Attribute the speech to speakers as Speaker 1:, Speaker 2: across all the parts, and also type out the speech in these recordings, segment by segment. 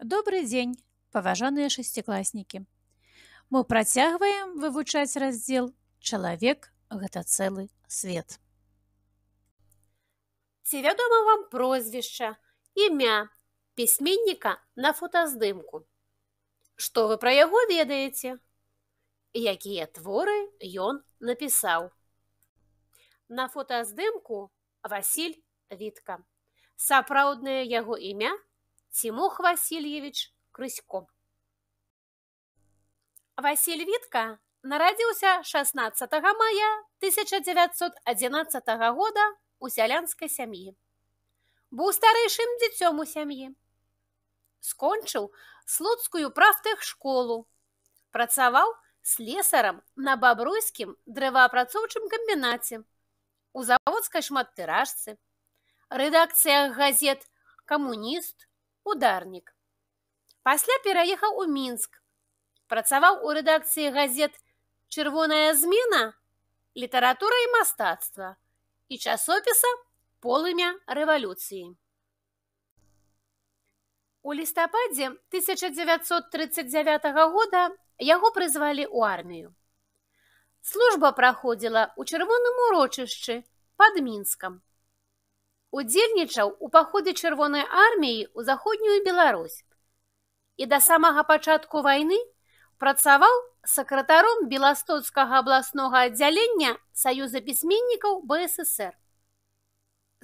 Speaker 1: Добры дзень, паважаныя шасцікласнікі. Мы працягваем вывучаць раздзел чалавек гэта цэлы свет. Ці вядома вам прозвішча, імя пісьменніка на фотаздымку. Што вы пра яго ведаеце? якія творы ён напісаў. На фотаздымку Васіль Вітка. Сапраўднае яго імя Тимох Васильевич Крысько. Василь Вітка нарадзіўся 16 мая 1911 года у сялянскай сям'і. Быў старэйшым дзіцём у сям'і. Скончыў слуцкую правтых школу. Працаваў с лесарам на бабруйскім дрэваапрацоўчым камбінаце у заводскай шматтыражцы, рэдакцыях газет «Камуніст», ударнік. Пасля пераехаў у мінск, працаваў у рэдакцыі газет чырвоная змена літаратура і мастацтва і часопіса полымя рэвалюцыі. У лістападзе 1939 года яго прызвалі ў армію. Служба праходзіла ў чырвоным урочышчы пад мінскам удзельнічаў у паходы чырвонай арміі ў заходнюю Беларусь. І да самага пачатку вайны працаваў сакратаром беластоцкага абласнога аддзялення саюза пісьменнікаў БСР.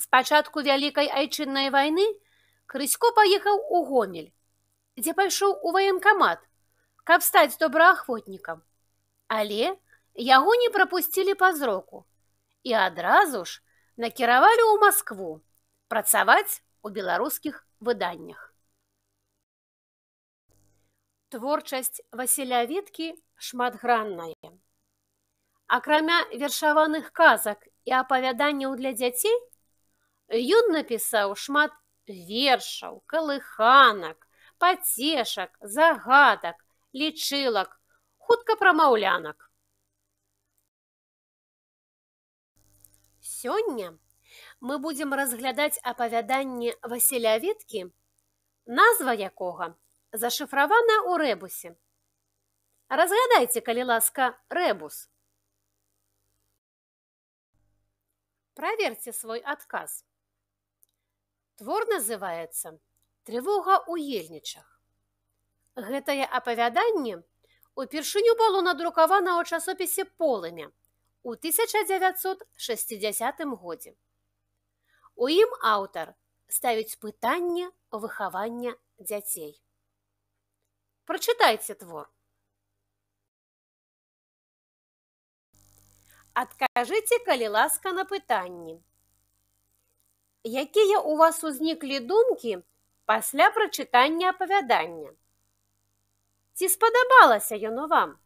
Speaker 1: З пачатку вялікай айчыннай вайны крыцько паехаў у гомель, дзе пайшоў у ваенкамат, каб стаць добраахвотнікам. Але яго не прапусцілі па зроку і адразу ж, накіравалі ў Маскву працаваць у беларускіх выданнях. Творчасць Васелявіткі шматграннае. Акрамя вершаваных казак і апавяданняў для дзяцей, Ён напісаў шмат вершаў, калыханак, пацешак, загадак, лічылак, хутка прамаўлянак. Сёння мы будзем разглядаць апавяданне Васелявіткі, назва якога зашыфравана ў рэбусе. Разгадайце, калі ласка, рэбус. Праверце свой адказ. Твор называецца Трывога ў ельнічах. Гэтае апавяданне упершыню было надрукавана ў часопісе полымя у 1960 годзе. У ім аўтар ставіць пытанне выхавання дзяцей. Прачытайце твор. Адкажыце, калі ласка на пытанні. Якія ў вас узніклі думкі пасля прачытання апавядання? Ці спадабалася яно вам?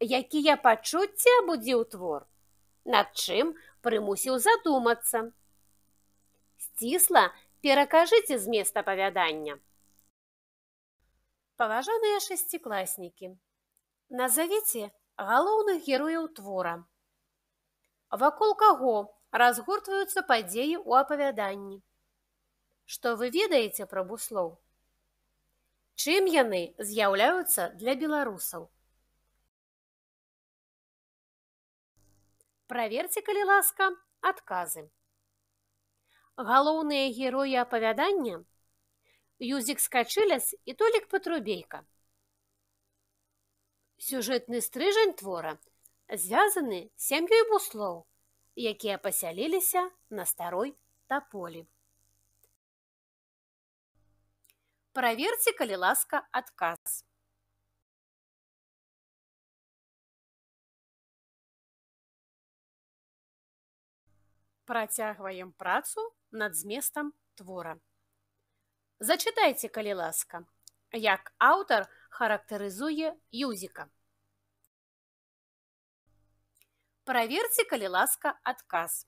Speaker 1: якія пачуцці абудзіў твор, над чым прымусіў задумацца. Сцісла перакажыце з места апавядання. Паважаныя шасцікласнікі, назавіце галоўных герояў твора. Вакол каго разгортваюцца падзеі ў апавяданні. Што вы ведаеце пра буслоў? Чым яны з'яўляюцца для беларусаў? Праверце, калі ласка, адказы. Галоўныя героі апавядання: Юзік скачыляс і толік патрубейка. Сюжэтны стрыжань твора звязаны сям'ёй буслоў, якія пасяліліся на старой таполі. Праверце, калі ласка адказ. працягваем працу над зместам твора. Зачытайце, калі ласка, як аўтар характарызуе юзіка. Праверце, калі ласка адказ.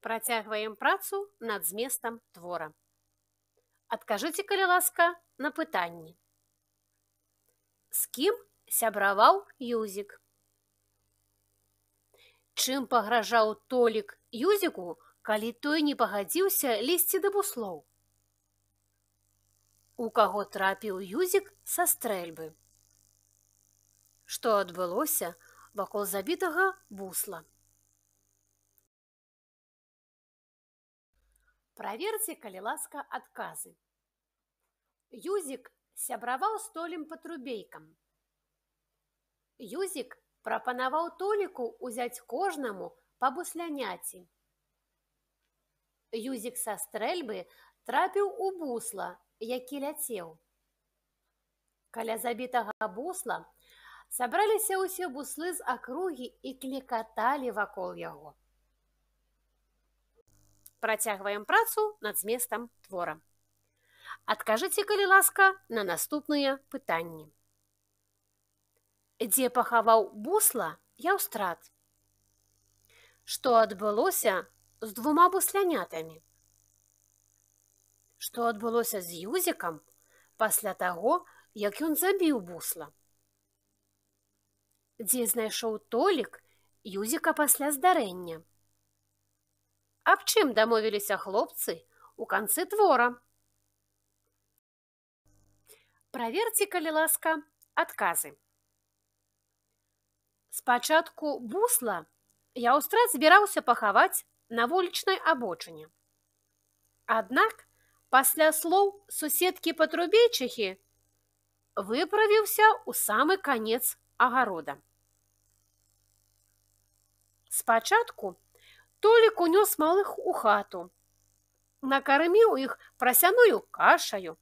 Speaker 1: Працягваем працу над зместам твора. Адкажыце, калі ласка, на пытанні з кім сябраваў юзік. Чым пагражаў толік юзіку, калі той не пагадзіўся лезці да буслоў. У каго трапіў юзік са стрэльбы. Што адбылося вакол забітага бусла. Праверце, калі ласка адказы. Юзік сябраваў з толем па трубейкам. Юзік прапанаваў толіку ўзяць кожнаму па бусляняці. Юзік са стрэльбы трапіў у бусла, які ляцеў. Каля забітага бусла сабраліся ўсе буслы з акругі і клікаталі вакол яго. Працягваем працу над зместам творам адкажыце калі ласка на наступныя пытанні дзе пахаваў бусла я ўстрат что адбылося з двума буслянятамі что адбылося з юзікам пасля таго як ён забіў бусла дзе знайшоў толік юзіка пасля здарэння аб чым дамовіліся хлопцы у канцы твора у Праверце, калі ласка, адказы. Спачатку бусла я ўстрат збіраўся пахаваць на вулічнай абочыне. Аднак пасля слоў суседкі па трубейчыхі выправіўся ў самы канец агарода. Спачатку толі кунёс малых у хату, накарміў іх прасяную кашаю,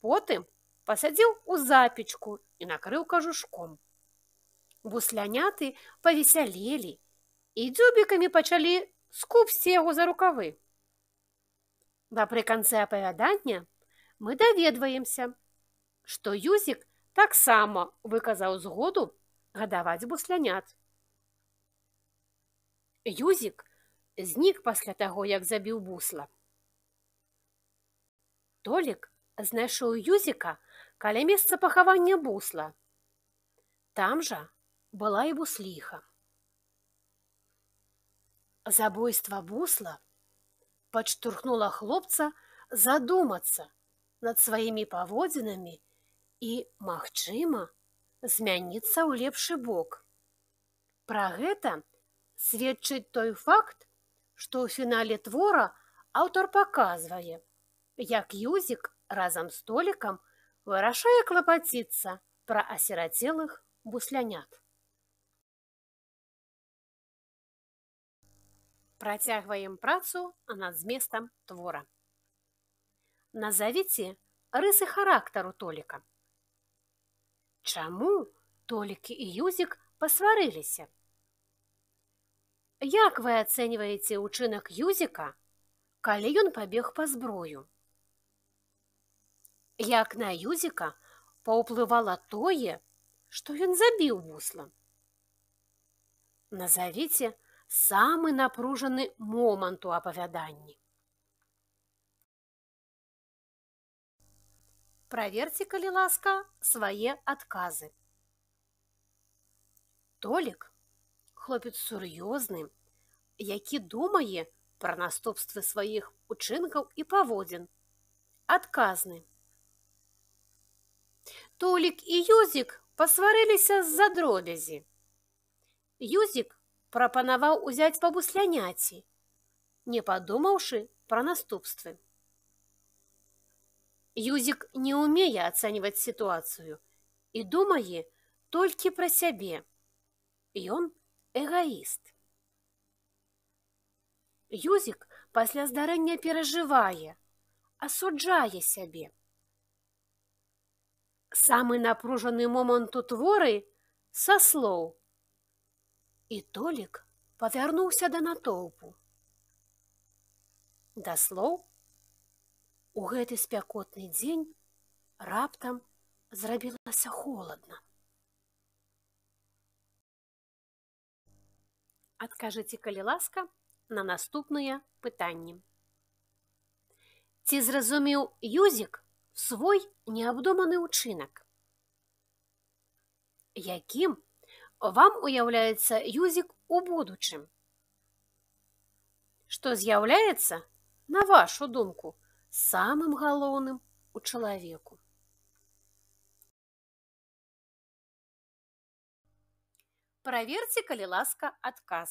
Speaker 1: потым пасадзіў у запечку і накрыў кажушком. Бусляняты павесялелі і дзюбікамі пачалі скупсці яго за рукавы. Напрыканцы апавядання мы даведваемся, што Юзік таксама выказаў згоду гадаваць буслянят. Юзік знік пасля таго, як забіў бусла. Толік знайшоў юзіка, каля месца пахавання бусла. Там жа была і бусліха. Забойства бусла падштурхнула хлопца задумацца над сваімі паводзінамі і, магчыма, змяніцца ў лепшы бок. Пра гэта сведчыць той факт, што ў фінале твора аўтар паказвае, як юзік разам з толікам, вырашае клапаціцца пра асірацелых буслянят. Працягваем працу над зместам твора. Назавіце рысы характару толіка. Чаму толікі і юзік пасварыліся? Як вы ацэньваеце ўчынак юзіка, калі ён пабег па зброю? як на юзіка паўплывала тое, што ён забіў вуслам. Назавіце самы напружаны момант у апавяданні. Праверце, калі ласка, свае адказы. Толік, хлопец сур'ёзны, які думае пра наступствы сваіх учынкаў і паводзін. Адказны. Толік і Юзік пасварыліся з-за дробязі. Юзік прапанаваў узяць пабусляняці, не падумаўшы пра наступствы. Юзік не умее ацэньваць сітуацыю і думае толькі пра сябе. Ён эгаіст. Юзік пасля здарэння перажывае, асуджае сябе, самы напружаны момант у творы са слоў. І толік павярнуўся да натоўпу. Да слоў у гэты спякотны дзень раптам зрабілася холодна. Адкажыце, калі ласка на наступныя пытанні. Ці зразумеў юзік, свой неабдуманы ўчынак. Якім вам уяўляецца юзік у будучым? Што з'яўляецца, на вашу думку, самым галоўным у чалавеку. Праверце, калі ласка адказ.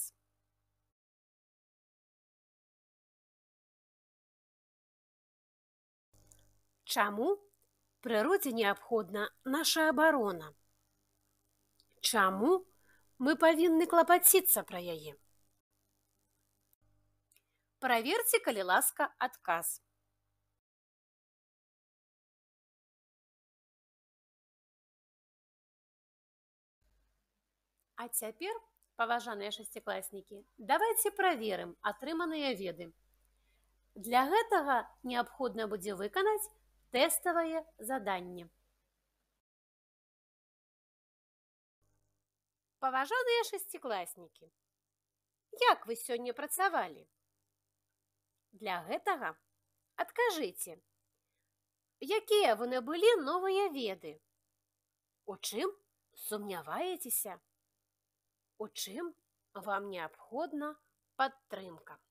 Speaker 1: Чаму прыродзе неабходна наша абарона? Чаму мы павінны клапаціцца пра яе? Праверце, калі ласка адказ. А цяпер паважаныя шасцікласнікі, давайте праверым атрыманыя веды. Для гэтага неабходна будзе выканаць тэставае заданне. Паважаныя шасцікласнікі. Як вы сёння працавалі? Для гэтага адкажыце, якія вы набылі новыя веды? У чым сумняваецеся? У чым вам неабходна падтрымка?